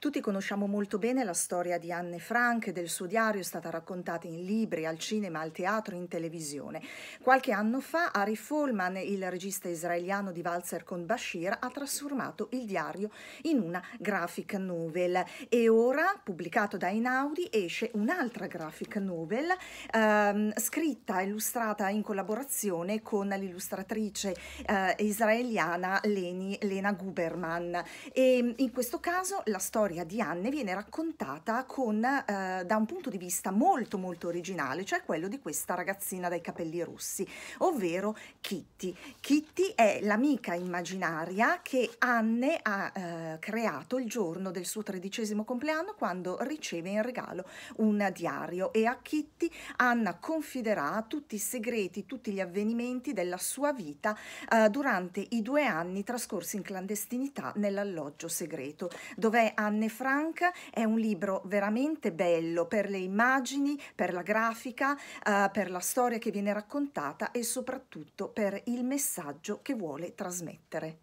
Tutti conosciamo molto bene la storia di Anne Frank e del suo diario, è stata raccontata in libri, al cinema, al teatro, in televisione. Qualche anno fa Ari Folman, il regista israeliano di Walzer con Bashir, ha trasformato il diario in una graphic novel e ora, pubblicato da Einaudi, esce un'altra graphic novel ehm, scritta e illustrata in collaborazione con l'illustratrice eh, israeliana Leni, Lena Guberman. E in questo caso la storia storia di Anne viene raccontata con, eh, da un punto di vista molto molto originale, cioè quello di questa ragazzina dai capelli rossi, ovvero Kitty. Kitty è l'amica immaginaria che Anne ha eh, creato il giorno del suo tredicesimo compleanno quando riceve in regalo un diario e a Kitty Anna confiderà tutti i segreti, tutti gli avvenimenti della sua vita eh, durante i due anni trascorsi in clandestinità nell'alloggio segreto, dove Anne Anne Frank è un libro veramente bello per le immagini, per la grafica, eh, per la storia che viene raccontata e soprattutto per il messaggio che vuole trasmettere.